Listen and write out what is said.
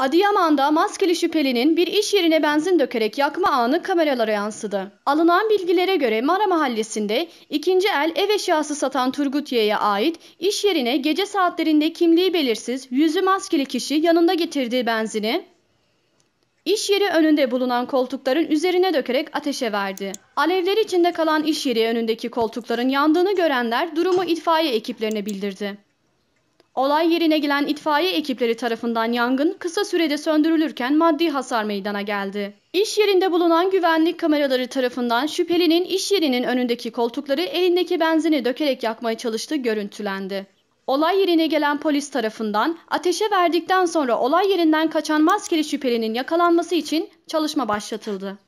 Adıyaman'da maskeli şüphelinin bir iş yerine benzin dökerek yakma anı kameralara yansıdı. Alınan bilgilere göre Mara mahallesinde ikinci el ev eşyası satan Turgut ait iş yerine gece saatlerinde kimliği belirsiz yüzü maskeli kişi yanında getirdiği benzini iş yeri önünde bulunan koltukların üzerine dökerek ateşe verdi. Alevler içinde kalan iş yeri önündeki koltukların yandığını görenler durumu itfaiye ekiplerine bildirdi. Olay yerine gelen itfaiye ekipleri tarafından yangın kısa sürede söndürülürken maddi hasar meydana geldi. İş yerinde bulunan güvenlik kameraları tarafından şüphelinin iş yerinin önündeki koltukları elindeki benzini dökerek yakmaya çalıştığı görüntülendi. Olay yerine gelen polis tarafından ateşe verdikten sonra olay yerinden kaçan maskeli şüphelinin yakalanması için çalışma başlatıldı.